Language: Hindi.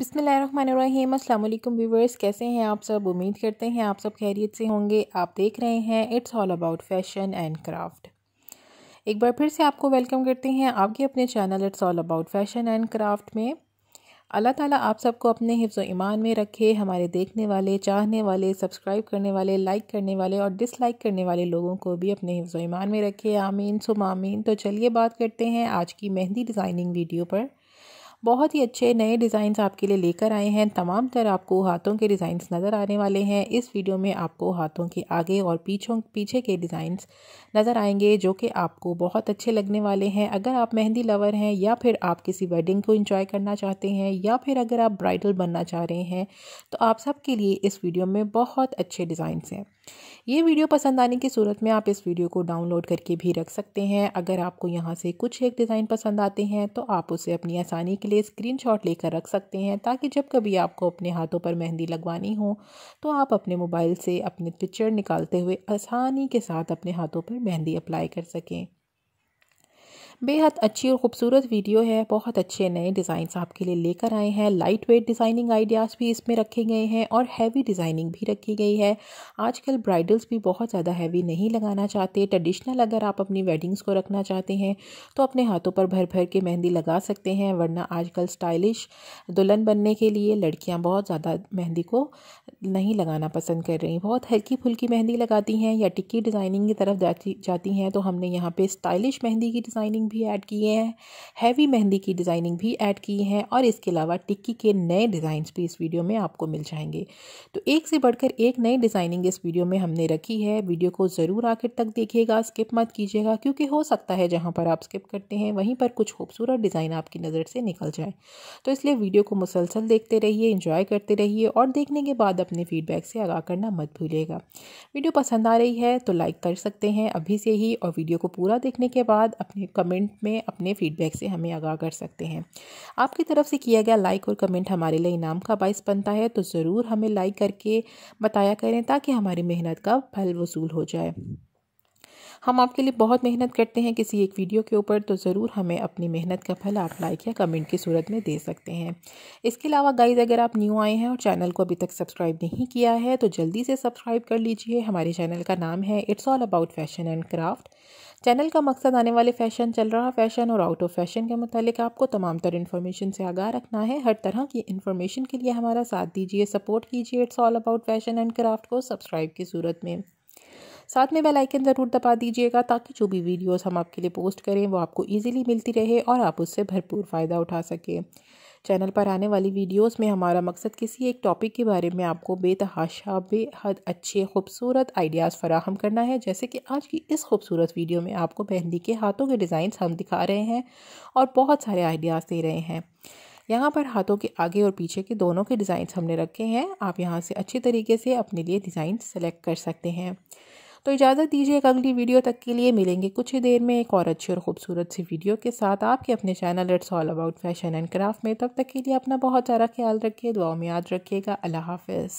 अस्सलाम वालेकुम व्यूवर्स कैसे हैं आप सब उम्मीद करते हैं आप सब खैरियत से होंगे आप देख रहे हैं it's all about fashion and craft एक बार फिर से आपको वेलकम करते हैं आपके अपने channel it's all about fashion and craft में अल्लाह ताला आप सबको अपने हिफ्ज़ ईमान में रखे हमारे देखने वाले चाहने वाले सब्सक्राइब करने वाले लाइक करने वाले और डिसलाइक करने वाले लोगों को भी अपने हिफ्ज़ ईमान में रखे आमीन सुम आमीन तो चलिए बात करते हैं आज की मेहंदी डिज़ाइनिंग वीडियो पर बहुत ही अच्छे नए डिज़ाइंस आपके लिए लेकर आए हैं तमाम तर आपको हाथों के डिज़ाइंस नज़र आने वाले हैं इस वीडियो में आपको हाथों के आगे और पीछों पीछे के डिज़ाइंस नज़र आएंगे जो कि आपको बहुत अच्छे लगने वाले हैं अगर आप मेहंदी लवर हैं या फिर आप किसी वेडिंग को इंजॉय करना चाहते हैं या फिर अगर आप ब्राइडल बनना चाह रहे हैं तो आप सबके लिए इस वीडियो में बहुत अच्छे डिज़ाइंस हैं ये वीडियो पसंद आने की सूरत में आप इस वीडियो को डाउनलोड करके भी रख सकते हैं अगर आपको यहाँ से कुछ एक डिज़ाइन पसंद आते हैं तो आप उसे अपनी आसानी के के लिए स्क्रीनशॉट लेकर रख सकते हैं ताकि जब कभी आपको अपने हाथों पर मेहंदी लगवानी हो तो आप अपने मोबाइल से अपने पिक्चर निकालते हुए आसानी के साथ अपने हाथों पर मेहंदी अप्लाई कर सकें बेहद अच्छी और ख़ूबसूरत वीडियो है बहुत अच्छे नए डिज़ाइन आपके लिए लेकर आए हैं लाइट वेट डिज़ाइनिंग आइडियाज़ भी इसमें रखे गए हैं और हैवी डिज़ाइनिंग भी रखी गई है आजकल ब्राइडल्स भी बहुत ज़्यादा हैवी नहीं लगाना चाहते ट्रेडिशनल अगर आप अपनी वेडिंग्स को रखना चाहते हैं तो अपने हाथों पर भर भर के मेहंदी लगा सकते हैं वरना आजकल स्टाइलिश दुल्हन बनने के लिए लड़कियाँ बहुत ज़्यादा मेहंदी को नहीं लगाना पसंद कर रही बहुत हल्की फुल्की मेहंदी लगाती हैं या टिक्की डिज़ाइनिंग की तरफ जाती जाती हैं तो हमने यहाँ पे स्टाइलिश मेहंदी की डिज़ाइनिंग डिज़ाइनिंग भी ऐड किए हैं हैवी मेहंदी की डिज़ाइनिंग भी ऐड की है और इसके अलावा टिक्की के नए डिज़ाइंस भी इस वीडियो में आपको मिल जाएंगे तो एक से बढ़कर एक नई डिज़ाइनिंग इस वीडियो में हमने रखी है वीडियो को ज़रूर आखिर तक देखिएगा स्किप मत कीजिएगा क्योंकि हो सकता है जहाँ पर आप स्किप करते हैं वहीं पर कुछ खूबसूरत डिज़ाइन आपकी नज़र से निकल जाए तो इसलिए वीडियो को मुसलसल देखते रहिए इंजॉय करते रहिए और देखने के बाद अपने फीडबैक से आगा करना मत भूलिएगा वीडियो पसंद आ रही है तो लाइक कर सकते हैं अभी से ही और वीडियो को पूरा देखने के बाद अपने कमेंट कमेंट में अपने फीडबैक से हमें आगाह कर सकते हैं आपकी तरफ से किया गया लाइक और कमेंट हमारे लिए इनाम का बायस बनता है तो ज़रूर हमें लाइक करके बताया करें ताकि हमारी मेहनत का फल वसूल हो जाए हम आपके लिए बहुत मेहनत करते हैं किसी एक वीडियो के ऊपर तो ज़रूर हमें अपनी मेहनत का फल आप लाइक या कमेंट की सूरत में दे सकते हैं इसके अलावा गाइज अगर आप न्यू आए हैं और चैनल को अभी तक सब्सक्राइब नहीं किया है तो जल्दी से सब्सक्राइब कर लीजिए हमारे चैनल का नाम है it's all about fashion and craft channel का मकसद आने वाले फैशन चल रहा फैशन और आउट ऑफ फैशन के मुतालिक आपको तमाम तर इन्फॉर्मेशन से आगाह रखना है हर तरह की इन्फॉर्मेशन के लिए हमारा साथ दीजिए सपोर्ट कीजिए it's all about fashion and craft को सब्सक्राइब की सूरत में साथ में बेल आइकन ज़रूर दबा दीजिएगा ताकि जो भी वीडियोस हम आपके लिए पोस्ट करें वो आपको इजीली मिलती रहे और आप उससे भरपूर फ़ायदा उठा सकें चैनल पर आने वाली वीडियोस में हमारा मकसद किसी एक टॉपिक के बारे में आपको बेतहाशा बेहद अच्छे खूबसूरत आइडियाज़ फराहम करना है जैसे कि आज की इस खूबसूरत वीडियो में आपको मेहंदी के हाथों के डिज़ाइंस हम दिखा रहे हैं और बहुत सारे आइडियाज़ दे रहे हैं यहाँ पर हाथों के आगे और पीछे के दोनों के डिज़ाइन हमने रखे हैं आप यहाँ से अच्छे तरीके से अपने लिए डिज़ाइन सेलेक्ट कर सकते हैं तो इजाज़त दीजिए एक अगली वीडियो तक के लिए मिलेंगे कुछ ही देर में एक और अच्छी और खूबसूरत सी वीडियो के साथ आपके अपने channel it's all about fashion and craft में तब तक के लिए अपना बहुत सारा ख्याल रखिए दुआ में याद रखिएगा अल्लाह हाफिज़